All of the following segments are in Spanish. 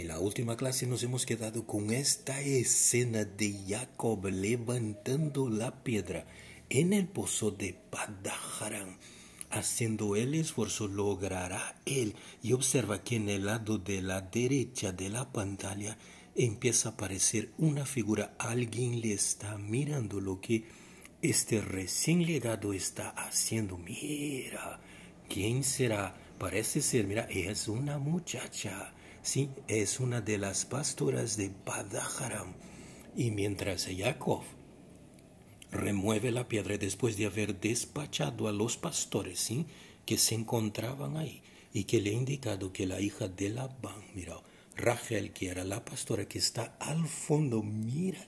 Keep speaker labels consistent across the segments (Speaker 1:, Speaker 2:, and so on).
Speaker 1: En la última clase nos hemos quedado con esta escena de Jacob levantando la piedra en el pozo de Padaharán. Haciendo el esfuerzo logrará él y observa que en el lado de la derecha de la pantalla empieza a aparecer una figura. Alguien le está mirando lo que este recién llegado está haciendo. Mira, ¿quién será? Parece ser, mira, es una muchacha es una de las pastoras de Badajaram. Y mientras Jacob remueve la piedra después de haber despachado a los pastores ¿sí? que se encontraban ahí y que le ha indicado que la hija de Labán, mira, Rachel, que era la pastora que está al fondo, mira,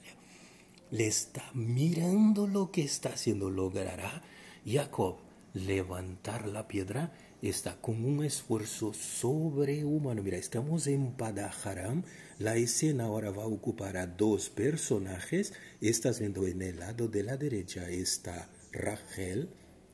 Speaker 1: le está mirando lo que está haciendo, logrará Jacob levantar la piedra está con un esfuerzo sobrehumano. Mira, estamos en Padaharam. La escena ahora va a ocupar a dos personajes. Estás viendo en el lado de la derecha está Rachel.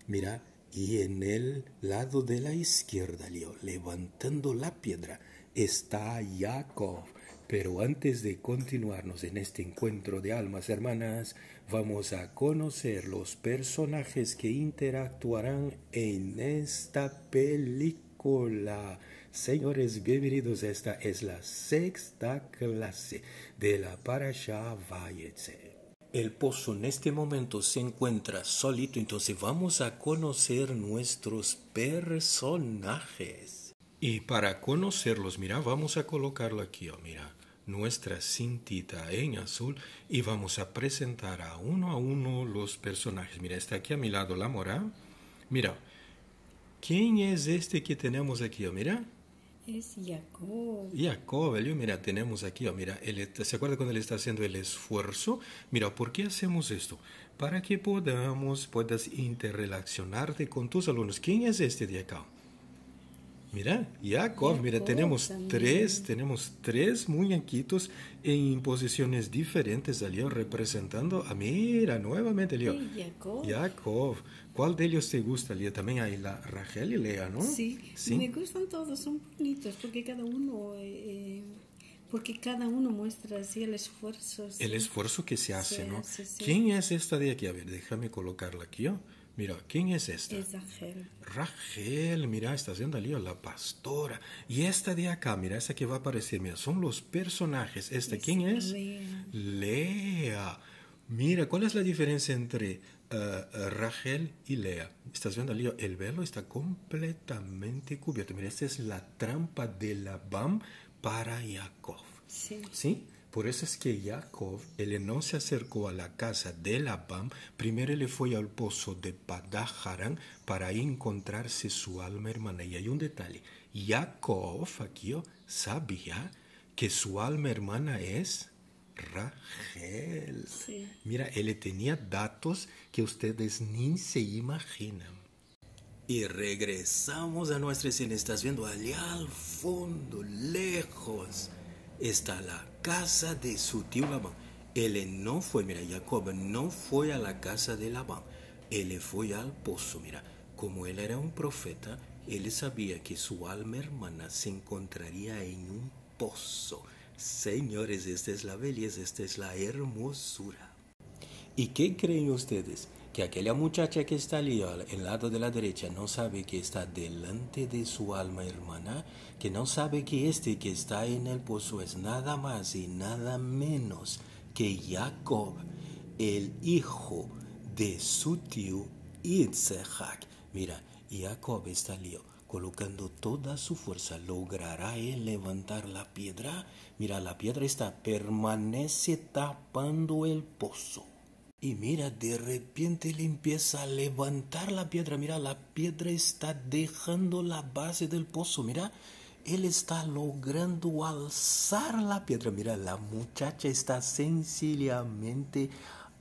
Speaker 1: Mira, y en el lado de la izquierda, Leo, levantando la piedra, está Jacob. Pero antes de continuarnos en este encuentro de almas hermanas, vamos a conocer los personajes que interactuarán en esta película. Señores, bienvenidos. Esta es la sexta clase de la Parasha Vayetze. El pozo en este momento se encuentra solito, entonces vamos a conocer nuestros personajes. Y para conocerlos, mira, vamos a colocarlo aquí, oh, mira nuestra cintita en azul y vamos a presentar a uno a uno los personajes. Mira, está aquí a mi lado la mora. Mira, ¿quién es este que tenemos aquí? Oh, mira. Es Jacob. Jacob, mira, tenemos aquí, oh, mira, él, ¿se acuerda cuando él está haciendo el esfuerzo? Mira, ¿por qué hacemos esto? Para que podamos, puedas interrelacionarte con tus alumnos. ¿Quién es este de acá? Mira, Yakov, mira, tenemos tres, tenemos tres muñequitos en posiciones diferentes representando a, mira, nuevamente Leo. Jacob. ¿Cuál de ellos te gusta, Leo? También hay la Rachel y Lea, ¿no? Sí, sí, me gustan todos, son bonitos porque cada uno... Eh, porque cada uno muestra así el esfuerzo. El esfuerzo que se hace, ¿no? ¿Quién es esta de aquí? A ver, déjame colocarla aquí ¿oh? Mira, ¿quién es esta? Es Rachel. Rachel, mira, está haciendo lío, la pastora. Y esta de acá, mira, esta que va a aparecer, mira, son los personajes. ¿Esta quién es? Lea. Lea. Mira, ¿cuál es la diferencia entre eh, eh, Rachel y Lea? Estás viendo lío, el velo está completamente cubierto. Mira, esta es la trampa de la BAM para Jacob. Sí. ¿Sí? Por eso es que Jacob, él no se acercó a la casa de Labán, primero le fue al pozo de Padaharan para encontrarse su alma hermana. Y hay un detalle, Jacob aquí oh, sabía que su alma hermana es Rachel. Sí. Mira, él tenía datos que ustedes ni se imaginan. Y regresamos a nuestra escena. Estás viendo allá al fondo, lejos está la casa de su tío Labán. Él no fue, mira, Jacob no fue a la casa de Labán, él fue al pozo, mira. Como él era un profeta, él sabía que su alma hermana se encontraría en un pozo. Señores, esta es la belleza, esta es la hermosura. ¿Y qué creen ustedes? que aquella muchacha que está al lado de la derecha no sabe que está delante de su alma hermana, que no sabe que este que está en el pozo es nada más y nada menos que Jacob, el hijo de su tío Itzehak Mira, Jacob está lío. Colocando toda su fuerza, ¿logrará él levantar la piedra? Mira, la piedra está, permanece tapando el pozo. Y mira, de repente le empieza a levantar la piedra. Mira, la piedra está dejando la base del pozo. Mira, él está logrando alzar la piedra. Mira, la muchacha está sencillamente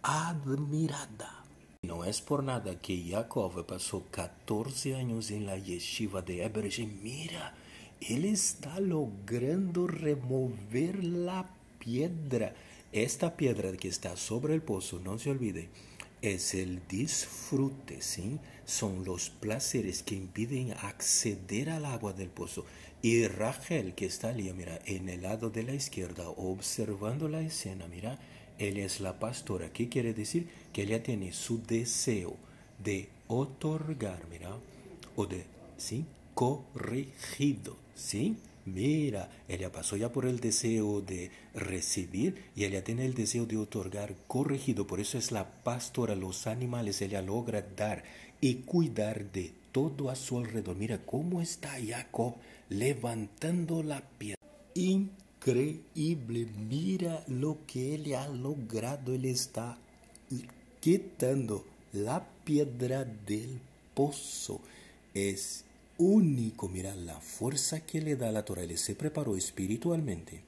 Speaker 1: admirada. No es por nada que Jacob pasó 14 años en la yeshiva de Ebergen. Mira, él está logrando remover la piedra. Esta piedra que está sobre el pozo, no se olvide, es el disfrute, ¿sí? Son los placeres que impiden acceder al agua del pozo. Y Rachel, que está allí, mira, en el lado de la izquierda, observando la escena, mira, él es la pastora. ¿Qué quiere decir? Que ella tiene su deseo de otorgar, mira, o de, ¿sí? Corregido, ¿sí? Mira, ella pasó ya por el deseo de recibir y ella tiene el deseo de otorgar corregido. Por eso es la pastora, los animales, ella logra dar y cuidar de todo a su alrededor. Mira cómo está Jacob levantando la piedra. Increíble, mira lo que él ha logrado. Él está quitando la piedra del pozo. Es único, mira la fuerza que le da la Torah, él se preparó espiritualmente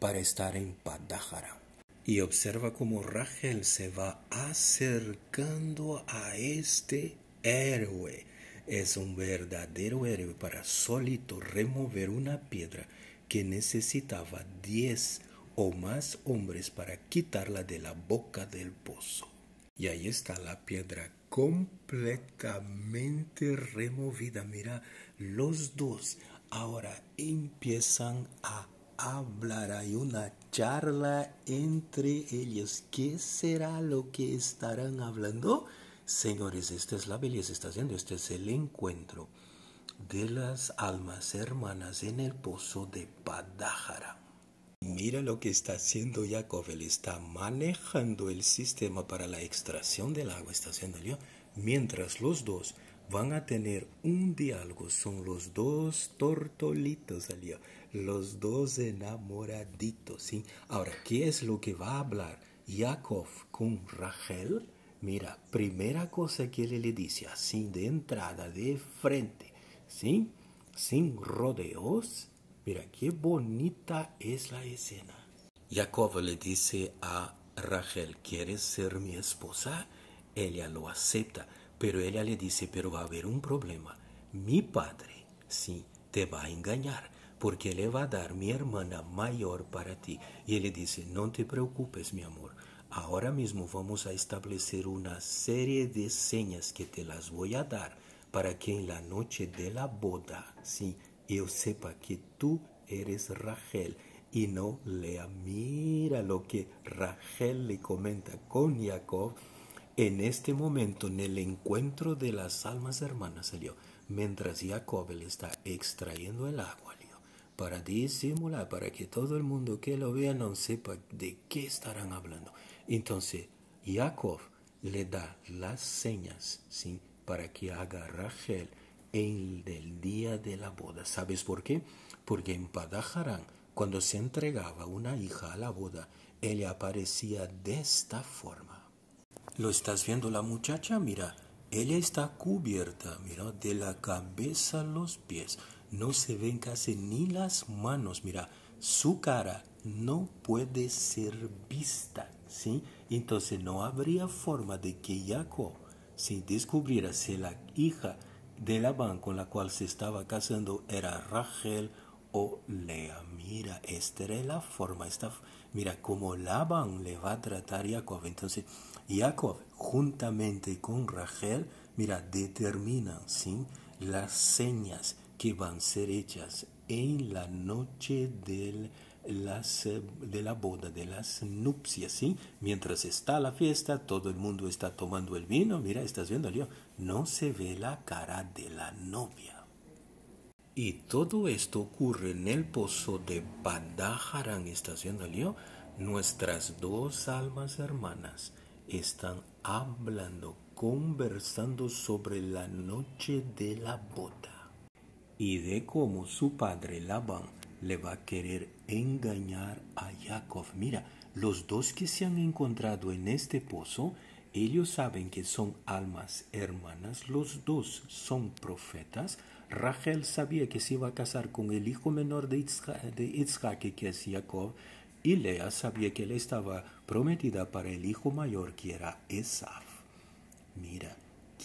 Speaker 1: para estar en Padájara Y observa cómo Rachel se va acercando a este héroe. Es un verdadero héroe para solito remover una piedra que necesitaba diez o más hombres para quitarla de la boca del pozo. Y ahí está la piedra completamente removida. Mira, los dos ahora empiezan a hablar. Hay una charla entre ellos. ¿Qué será lo que estarán hablando? Señores, esta es la belleza, está haciendo, este es el encuentro de las almas hermanas en el pozo de Padájara. Mira lo que está haciendo Jacob. Él está manejando el sistema para la extracción del agua. Está haciendo Mientras los dos van a tener un diálogo. Son los dos tortolitos, salió. los dos enamoraditos. ¿sí? Ahora, ¿qué es lo que va a hablar Jacob con Rachel? Mira, primera cosa que él le dice, así de entrada, de frente, ¿sí? sin rodeos, Mira, qué bonita es la escena. Jacob le dice a Rachel, ¿quieres ser mi esposa? Ella lo acepta, pero ella le dice, pero va a haber un problema. Mi padre, sí, te va a engañar, porque le va a dar mi hermana mayor para ti. Y él le dice, no te preocupes, mi amor. Ahora mismo vamos a establecer una serie de señas que te las voy a dar para que en la noche de la boda, sí, yo sepa que tú eres Rachel y no Lea. Mira lo que Rachel le comenta con Jacob en este momento, en el encuentro de las almas hermanas, salió. Mientras Jacob le está extrayendo el agua, para disimular, para que todo el mundo que lo vea no sepa de qué estarán hablando. Entonces, Jacob le da las señas, ¿sí? Para que haga Rachel el del día de la boda. ¿Sabes por qué? Porque en Padajarán, cuando se entregaba una hija a la boda, ella aparecía de esta forma. ¿Lo estás viendo la muchacha? Mira, ella está cubierta, mira, de la cabeza a los pies. No se ven casi ni las manos, mira, su cara no puede ser vista, ¿sí? Entonces no habría forma de que Jacob, si descubriera si la hija de ban con la cual se estaba casando era Rachel o Lea. Mira, esta era la forma, esta, mira cómo Labán le va a tratar a Jacob. Entonces, Jacob, juntamente con Rachel, mira, determinan ¿sí? las señas que van a ser hechas en la noche del eh, de la boda, de las nupcias, ¿sí? Mientras está la fiesta, todo el mundo está tomando el vino, mira, estás viendo lío, no se ve la cara de la novia. Y todo esto ocurre en el pozo de Badajaran, estás viendo lío, nuestras dos almas hermanas están hablando, conversando sobre la noche de la boda y de cómo su padre Labán le va a querer engañar a Jacob. Mira, los dos que se han encontrado en este pozo, ellos saben que son almas hermanas, los dos son profetas. Rachel sabía que se iba a casar con el hijo menor de Isaac, que es Jacob, y Lea sabía que le estaba prometida para el hijo mayor, que era Esaf. Mira,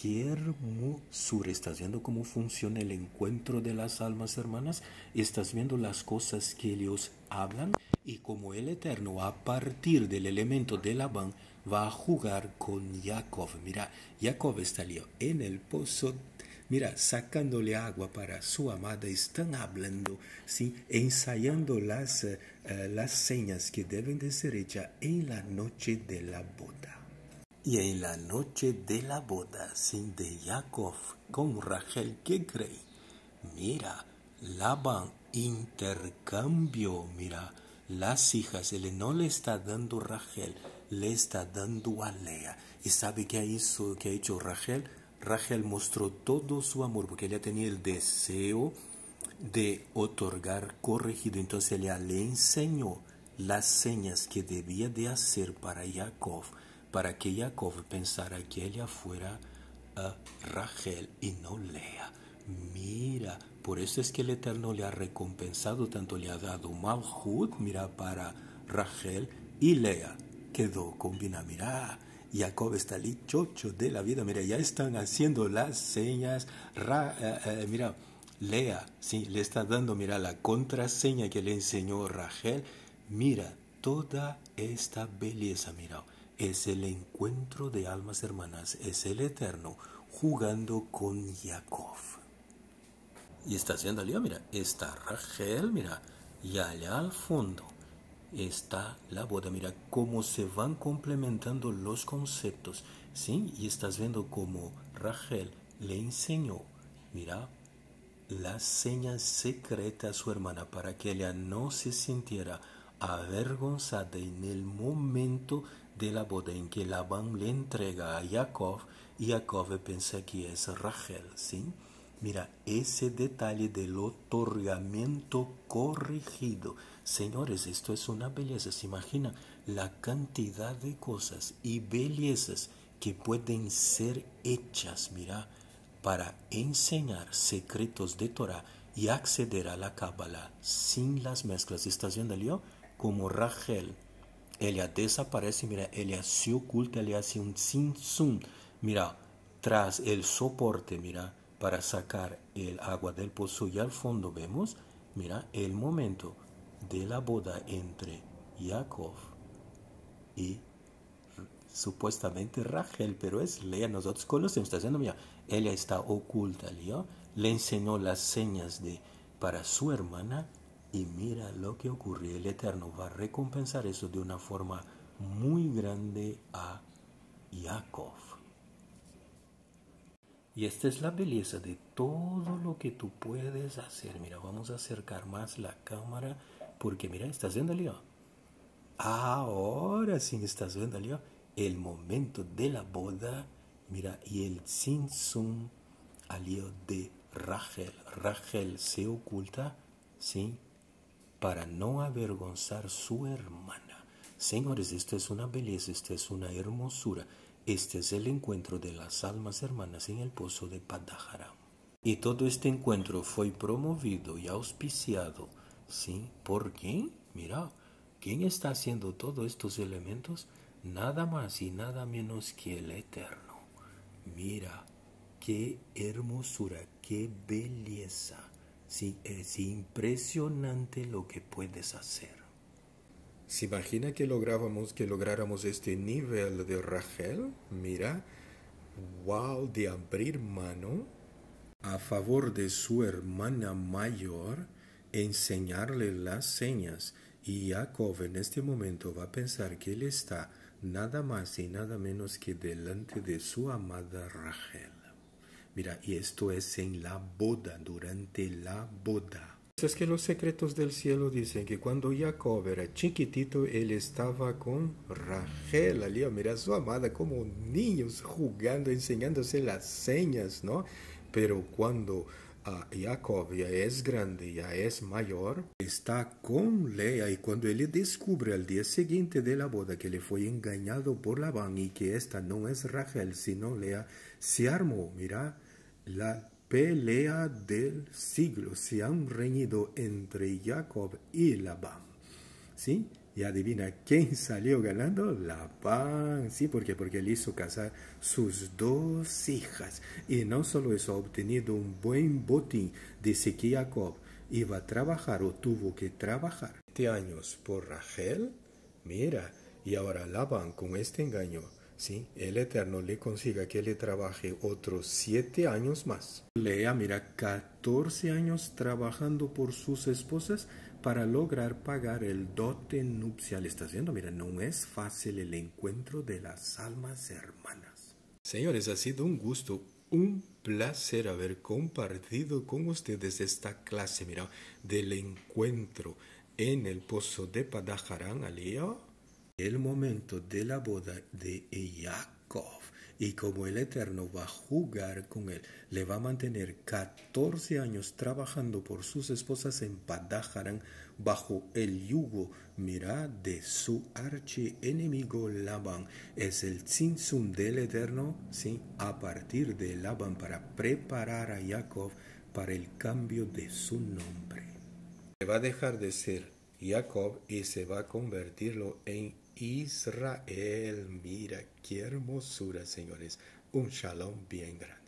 Speaker 1: qué hermosura. Estás viendo cómo funciona el encuentro de las almas hermanas. Estás viendo las cosas que ellos hablan y como el Eterno a partir del elemento de Labán va a jugar con Jacob. Mira, Jacob está en el pozo. Mira, sacándole agua para su amada, están hablando, ¿sí? ensayando las, eh, las señas que deben de ser hechas en la noche de la boda. Y en la noche de la boda sin de Jacob con Rachel, ¿qué cree? Mira, Laban intercambio, mira, las hijas, él no le está dando Rachel, le está dando a Lea. ¿Y sabe qué hizo, qué ha hecho Rachel? Rachel mostró todo su amor porque ella tenía el deseo de otorgar corregido. Entonces ella le enseñó las señas que debía de hacer para Jacob para que Jacob pensara que ella fuera a ah, Rachel y no Lea. Mira, por eso es que el Eterno le ha recompensado, tanto le ha dado Malhut, mira, para Rachel y Lea. Quedó con combinada, mira. Jacob está allí, chocho de la vida, mira, ya están haciendo las señas. Eh, eh, mira, Lea, sí, le está dando, mira, la contraseña que le enseñó Rachel. Mira, toda esta belleza, mira es el encuentro de almas hermanas, es el Eterno jugando con Jacob. Y estás viendo, mira, está Rachel, mira, y allá al fondo está la boda, mira cómo se van complementando los conceptos, ¿sí? Y estás viendo cómo Rachel le enseñó, mira, la seña secreta a su hermana para que ella no se sintiera avergonzada en el momento de la boda en que Labán le entrega a Jacob y Jacob piensa que es Rachel, ¿sí? Mira, ese detalle del otorgamiento corregido. Señores, esto es una belleza. ¿Se imagina la cantidad de cosas y bellezas que pueden ser hechas, mira, para enseñar secretos de Torah y acceder a la Kabbalah sin las mezclas? ¿Estás viendo, Leo? Como Rachel, ella desaparece, mira, ella se oculta, le hace un sin zoom, mira, tras el soporte, mira, para sacar el agua del pozo y al fondo vemos, mira, el momento de la boda entre Jacob y supuestamente Rachel, pero es Lea, nosotros conocemos, está haciendo, mira, ella está oculta, ¿lio? le enseñó las señas de para su hermana y mira lo que ocurrió. El Eterno va a recompensar eso de una forma muy grande a Jacob. Y esta es la belleza de todo lo que tú puedes hacer. Mira, vamos a acercar más la cámara porque mira, estás viendo lío Ahora sí estás viendo Leo. El momento de la boda, mira, y el sinsum lío de Rachel. Rachel se oculta, ¿sí? para no avergonzar su hermana. Señores, esta es una belleza, esta es una hermosura. Este es el encuentro de las almas hermanas en el pozo de Padaharam. Y todo este encuentro fue promovido y auspiciado, ¿sí? ¿Por quién? Mira, ¿quién está haciendo todos estos elementos? Nada más y nada menos que el Eterno. Mira, qué hermosura, qué belleza. Sí, es impresionante lo que puedes hacer. ¿Se imagina que lográbamos que lográramos este nivel de Rachel? Mira, wow, de abrir mano a favor de su hermana mayor, enseñarle las señas. Y Jacob en este momento va a pensar que él está nada más y nada menos que delante de su amada Rachel. Mira, y esto es en la boda, durante la boda. Es que los secretos del cielo dicen que cuando Jacob era chiquitito, él estaba con Rachel Lea. mira, su amada, como niños jugando, enseñándose las señas, ¿no? Pero cuando ah, Jacob ya es grande, ya es mayor, está con Lea y cuando él descubre al día siguiente de la boda que le fue engañado por Labán y que esta no es Rachel sino Lea, se armó, mira, la pelea del siglo se han reñido entre Jacob y Labán. ¿Sí? Y adivina quién salió ganando? Labán, sí, ¿por Porque él hizo casar sus dos hijas. Y no solo eso, ha obtenido un buen botín. Dice que Jacob iba a trabajar o tuvo que trabajar. 20 este años por Rachel, mira, y ahora Labán con este engaño ¿sí? el Eterno le consiga que le trabaje otros siete años más. Lea, mira, 14 años trabajando por sus esposas para lograr pagar el dote nupcial. Está viendo? mira, no es fácil el encuentro de las almas hermanas. Señores, ha sido un gusto, un placer haber compartido con ustedes esta clase, mira, del encuentro en el pozo de Padajarán, Alía el momento de la boda de Jacob y como el Eterno va a jugar con él, le va a mantener 14 años trabajando por sus esposas en Padajarán bajo el yugo, mira, de su archienemigo Laban Es el Tzinsum del Eterno, sí, a partir de Laban para preparar a Jacob para el cambio de su nombre. Le va a dejar de ser Jacob y se va a convertirlo en Israel. Mira qué hermosura, señores. Un shalom bien grande.